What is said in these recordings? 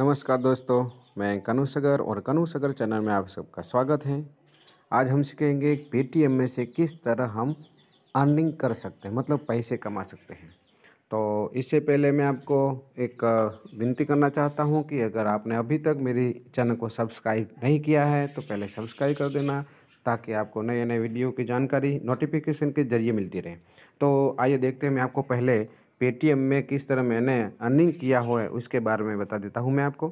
नमस्कार दोस्तों मैं कनु सगर और कनु सगर चैनल में आप सबका स्वागत है आज हम सीखेंगे पेटीएम में से किस तरह हम अर्निंग कर सकते हैं मतलब पैसे कमा सकते हैं तो इससे पहले मैं आपको एक विनती करना चाहता हूं कि अगर आपने अभी तक मेरी चैनल को सब्सक्राइब नहीं किया है तो पहले सब्सक्राइब कर देना ताकि आपको नए नए वीडियो की जानकारी नोटिफिकेशन के जरिए मिलती रहे तो आइए देखते हैं मैं आपको पहले पेटीएम में किस तरह मैंने अर्निंग किया हुआ है उसके बारे में बता देता हूँ मैं आपको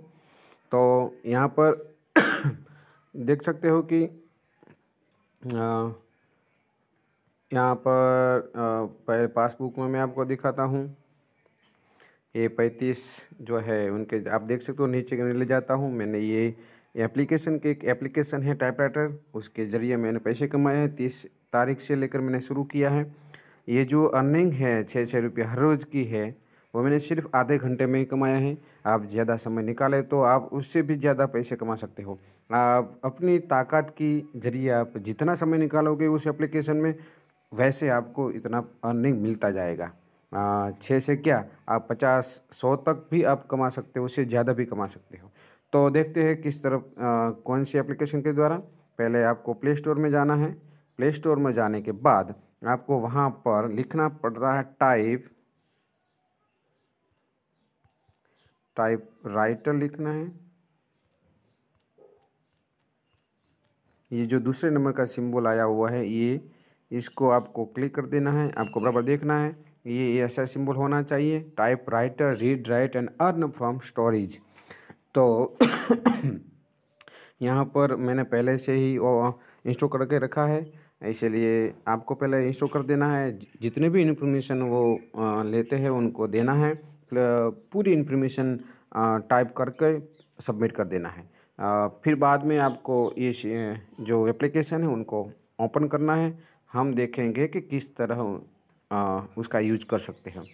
तो यहाँ पर देख सकते हो कि यहाँ पर पहले पासबुक में मैं आपको दिखाता हूँ ये पैंतीस जो है उनके आप देख सकते हो नीचे ले जाता हूँ मैंने ये एप्लीकेशन के एक एप्लीकेशन है टाइपराइटर उसके ज़रिए मैंने पैसे कमाए हैं तीस तारीख से लेकर मैंने शुरू किया है ये जो अर्निंग है छः छः रुपये हर रोज़ की है वो मैंने सिर्फ आधे घंटे में ही कमाया है आप ज़्यादा समय निकाले तो आप उससे भी ज़्यादा पैसे कमा सकते हो आप अपनी ताकत की जरिए आप जितना समय निकालोगे उस एप्लीकेशन में वैसे आपको इतना अर्निंग मिलता जाएगा छः से क्या आप पचास सौ तक भी आप कमा सकते हो उससे ज़्यादा भी कमा सकते हो तो देखते हैं किस तरफ आ, कौन सी एप्लीकेशन के द्वारा पहले आपको प्ले स्टोर में जाना है प्ले स्टोर में जाने के बाद आपको वहाँ पर लिखना पड़ता है टाइप टाइप राइटर लिखना है ये जो दूसरे नंबर का सिंबल आया हुआ है ये इसको आपको क्लिक कर देना है आपको बराबर देखना है ये ऐसा सिंबल होना चाहिए typewriter read write and earn from storage तो यहाँ पर मैंने पहले से ही इंस्टॉल करके रखा है इसलिए आपको पहले इंस्टॉल कर देना है जितने भी इन्फॉर्मेशन वो लेते हैं उनको देना है पूरी इन्फॉर्मेशन टाइप करके सबमिट कर देना है फिर बाद में आपको ये जो एप्लीकेशन है उनको ओपन करना है हम देखेंगे कि किस तरह उसका यूज कर सकते हैं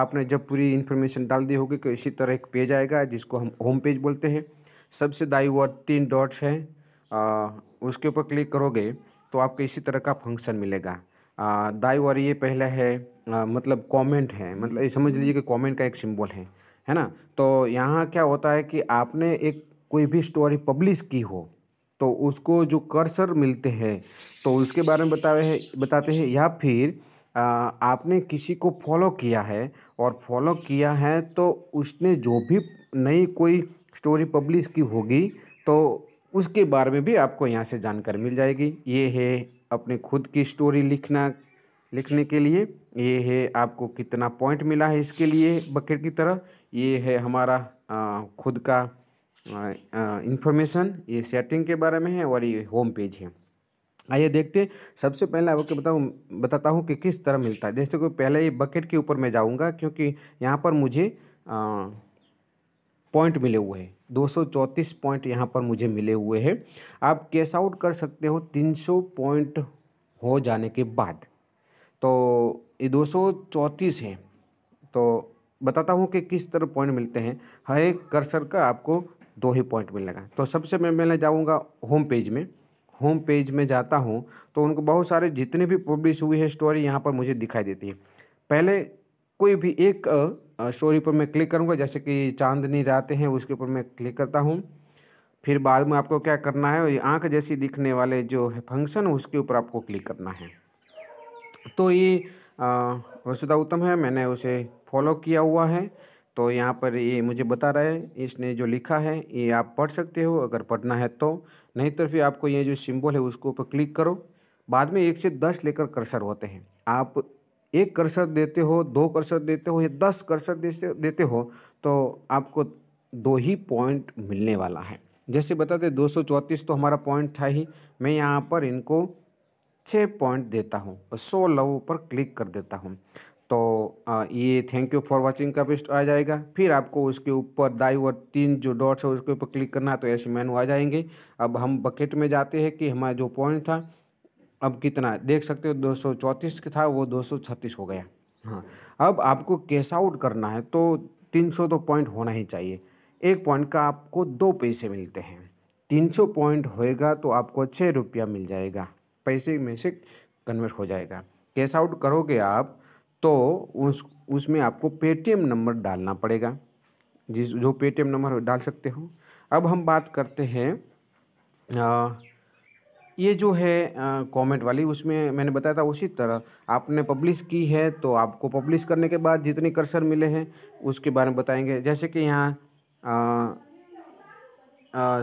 आपने जब पूरी इन्फॉर्मेशन डाल दी होगी तो इसी तरह एक पेज आएगा जिसको हम होम पेज बोलते हैं सबसे दाई वर्ड तीन डॉट्स हैं उसके ऊपर क्लिक करोगे तो आपको इसी तरह का फंक्शन मिलेगा दाई और ये पहला है आ, मतलब कमेंट है मतलब समझ लीजिए कि कमेंट का एक सिंबल है है ना तो यहाँ क्या होता है कि आपने एक कोई भी स्टोरी पब्लिश की हो तो उसको जो कर्सर मिलते हैं तो उसके बारे में बतावे है बताते हैं या फिर आ, आपने किसी को फॉलो किया है और फॉलो किया है तो उसने जो भी नई कोई स्टोरी पब्लिश की होगी तो उसके बारे में भी आपको यहाँ से जानकारी मिल जाएगी ये है अपने खुद की स्टोरी लिखना लिखने के लिए ये है आपको कितना पॉइंट मिला है इसके लिए बकेट की तरह ये है हमारा आ, खुद का इंफॉर्मेशन ये सेटिंग के बारे में है और ये होम पेज है आइए देखते हैं सबसे पहले आपको बताऊँ बताता हूँ कि किस तरह मिलता है जैसे कोई पहले ये बकेट के ऊपर मैं जाऊँगा क्योंकि यहाँ पर मुझे आ, पॉइंट मिले हुए हैं दो पॉइंट यहाँ पर मुझे मिले हुए हैं आप कैश आउट कर सकते हो 300 पॉइंट हो जाने के बाद तो ये दो हैं तो बताता हूँ कि किस तरह पॉइंट मिलते हैं हर एक कर्सर का आपको दो ही पॉइंट मिलेगा तो सबसे मैं मैं जाऊँगा होम पेज में होम पेज में जाता हूँ तो उनको बहुत सारे जितने भी पब्लिश हुई है स्टोरी यहाँ पर मुझे दिखाई देती है पहले कोई भी एक स्टोरी पर मैं क्लिक करूँगा जैसे कि चांदनी रातें हैं उसके ऊपर मैं क्लिक करता हूँ फिर बाद में आपको क्या करना है आँख जैसी दिखने वाले जो है फंक्शन उसके ऊपर आपको क्लिक करना है तो ये वसुदा उत्तम है मैंने उसे फॉलो किया हुआ है तो यहाँ पर ये मुझे बता रहा है इसने जो लिखा है ये आप पढ़ सकते हो अगर पढ़ना है तो नहीं तो फिर आपको ये जो सिंबल है उसके ऊपर क्लिक करो बाद में एक से दस लेकर कर्सर होते हैं आप एक कर्षक देते हो दो कर्षक देते हो या दस कर्षक देते देते हो तो आपको दो ही पॉइंट मिलने वाला है जैसे बताते दो सौ चौंतीस तो हमारा पॉइंट था ही मैं यहाँ पर इनको छः पॉइंट देता हूँ और सो लव पर क्लिक कर देता हूँ तो ये थैंक यू फॉर वाचिंग का पेस्ट आ जाएगा फिर आपको उसके ऊपर दाई और तीन जो डॉट्स है उसके ऊपर क्लिक करना है तो ऐसे मेनू आ जाएंगे अब हम बकेट में जाते हैं कि हमारा जो पॉइंट था अब कितना देख सकते हो दो सौ चौंतीस था वो दो सौ छत्तीस हो गया हाँ अब आपको कैस आउट करना है तो तीन सौ तो पॉइंट होना ही चाहिए एक पॉइंट का आपको दो पैसे मिलते हैं तीन सौ पॉइंट होएगा तो आपको छः रुपया मिल जाएगा पैसे में से कन्वर्ट हो जाएगा कैश आउट करोगे आप तो उस उसमें आपको पेटीएम नंबर डालना पड़ेगा जिस जो पेटीएम नंबर डाल सकते हो अब हम बात करते हैं ये जो है कमेंट वाली उसमें मैंने बताया था उसी तरह आपने पब्लिश की है तो आपको पब्लिश करने के बाद जितने कर्सर मिले हैं उसके बारे में बताएंगे जैसे कि यहाँ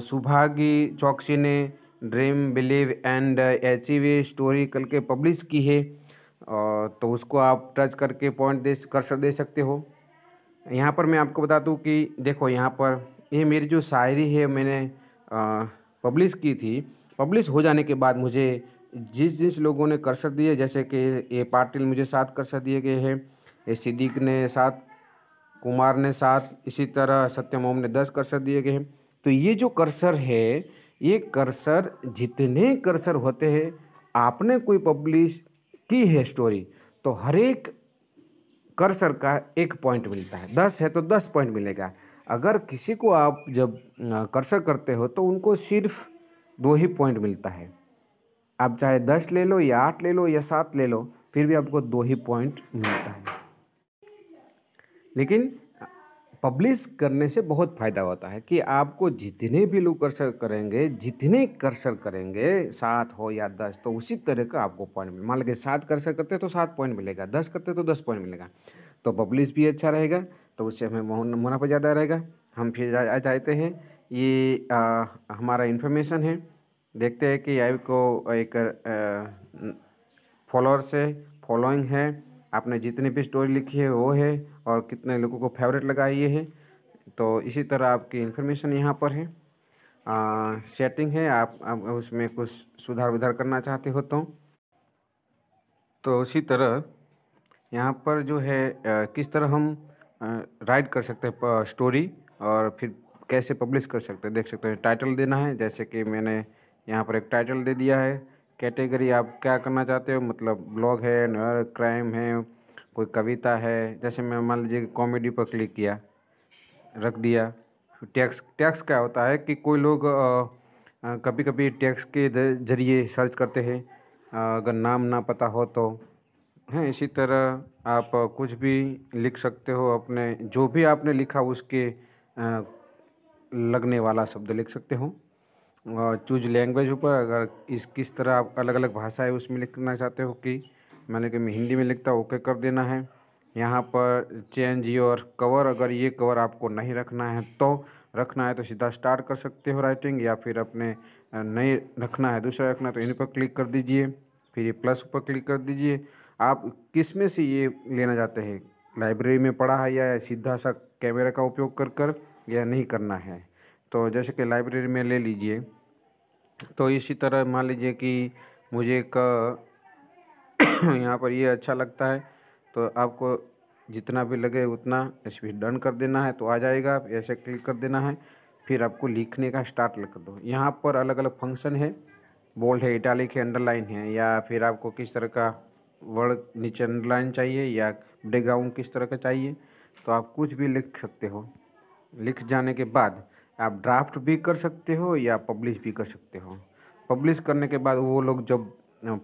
सुभागी चौकसी ने dream believe and achieve story कल के पब्लिश की है तो उसको आप टच करके पॉइंट दे कर्सर दे सकते हो यहाँ पर मैं आपको बता दूँ कि देखो यहाँ पर ये मेरी जो शायरी है मैंने पब्लिश की थी पब्लिश हो जाने के बाद मुझे जिस जिस लोगों ने कर्सर दिए जैसे कि ए पाटिल मुझे सात कर्सर दिए गए हैं ए सिद्दीक ने सात कुमार ने सात इसी तरह सत्यम ओम ने दस कर्सर दिए गए हैं तो ये जो कर्सर है ये कर्सर जितने कर्सर होते हैं आपने कोई पब्लिश की है स्टोरी तो हर एक कर्सर का एक पॉइंट मिलता है दस है तो दस पॉइंट मिलेगा अगर किसी को आप जब कर्सर करते हो तो उनको सिर्फ़ दो ही पॉइंट मिलता है आप चाहे दस ले लो या आठ ले लो या सात ले लो फिर भी आपको दो ही पॉइंट मिलता है लेकिन पब्लिश करने से बहुत फ़ायदा होता है कि आपको जितने भी लोग कर्सर करेंगे जितने कर्सर करेंगे सात हो या दस तो उसी तरह का आपको पॉइंट मिले मान लीजिए सात कर्सर करते हैं तो सात पॉइंट मिलेगा दस करते तो दस पॉइंट मिलेगा तो पब्लिश भी अच्छा रहेगा तो उससे हमें मुनाफा ज़्यादा रहेगा हम फिर जाते हैं ये आ, हमारा इन्फॉर्मेशन है देखते हैं कि आई को एक फॉलोअर्स है फॉलोइंग है आपने जितनी भी स्टोरी लिखी है वो है और कितने लोगों को फेवरेट ये है तो इसी तरह आपकी इन्फॉर्मेशन यहाँ पर है आ, सेटिंग है आप, आप उसमें कुछ सुधार उधार करना चाहते हो तो तो उसी तरह यहाँ पर जो है आ, किस तरह हम राइड कर सकते हैं स्टोरी और फिर कैसे पब्लिश कर सकते हैं देख सकते हैं टाइटल देना है जैसे कि मैंने यहाँ पर एक टाइटल दे दिया है कैटेगरी आप क्या करना चाहते हो मतलब ब्लॉग है क्राइम है कोई कविता है जैसे मैं मान लीजिए कॉमेडी पर क्लिक किया रख दिया टैक्स टैक्स क्या होता है कि कोई लोग आ, कभी कभी टैक्स के जरिए सर्च करते हैं अगर नाम ना पता हो तो हैं इसी तरह आप कुछ भी लिख सकते हो अपने जो भी आपने लिखा उसके आ, लगने वाला शब्द लिख सकते हो चूज लैंग्वेज ऊपर अगर इस किस तरह आप अलग अलग भाषा है उसमें लिखना चाहते हो कि मैंने कि मैं हिंदी में लिखता ओके कर देना है यहाँ पर चेंज योर कवर अगर ये कवर आपको नहीं रखना है तो रखना है तो सीधा स्टार्ट कर सकते हो राइटिंग या फिर अपने नहीं रखना है दूसरा रखना है तो इन पर क्लिक कर दीजिए फिर ये प्लस पर क्लिक कर दीजिए आप किस में से ये लेना चाहते हैं लाइब्रेरी में पढ़ा है या सीधा सा कैमरा का उपयोग कर कर या नहीं करना है तो जैसे कि लाइब्रेरी में ले लीजिए तो इसी तरह मान लीजिए कि मुझे एक यहाँ पर ये अच्छा लगता है तो आपको जितना भी लगे उतना इस पर डन कर देना है तो आ जाएगा आप ऐसे क्लिक कर देना है फिर आपको लिखने का स्टार्ट लग दो यहाँ पर अलग अलग फंक्शन है बोल्ड है इटालिक है अंडरलाइन है या फिर आपको किस तरह का वर्ड नीचे अंडरलाइन चाहिए या बैकग्राउंड किस तरह का चाहिए तो आप कुछ भी लिख सकते हो लिख जाने के बाद आप ड्राफ्ट भी कर सकते हो या पब्लिश भी कर सकते हो पब्लिश करने के बाद वो लोग जब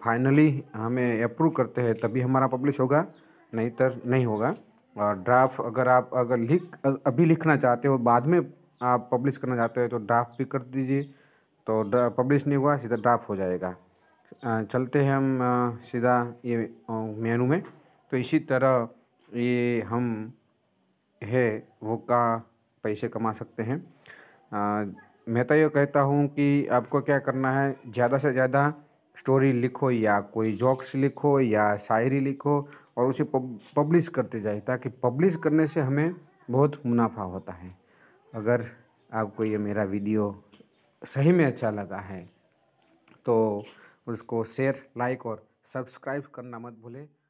फाइनली हमें अप्रूव करते हैं तभी हमारा पब्लिश होगा नहीं तो नहीं होगा और ड्राफ्ट अगर आप अगर लिख अभी लिखना चाहते हो बाद में आप पब्लिश करना चाहते हो तो ड्राफ्ट भी कर दीजिए तो पब्लिश नहीं हुआ सीधा ड्राफ्ट हो जाएगा चलते हैं हम सीधा ये मेनू में तो इसी तरह ये हम है वो का पैसे कमा सकते हैं मैं तो ये कहता हूँ कि आपको क्या करना है ज़्यादा से ज़्यादा स्टोरी लिखो या कोई जॉक्स लिखो या शायरी लिखो और उसे पब्लिश करते जाए ताकि पब्लिश करने से हमें बहुत मुनाफा होता है अगर आपको ये मेरा वीडियो सही में अच्छा लगा है तो उसको शेयर लाइक और सब्सक्राइब करना मत भूलें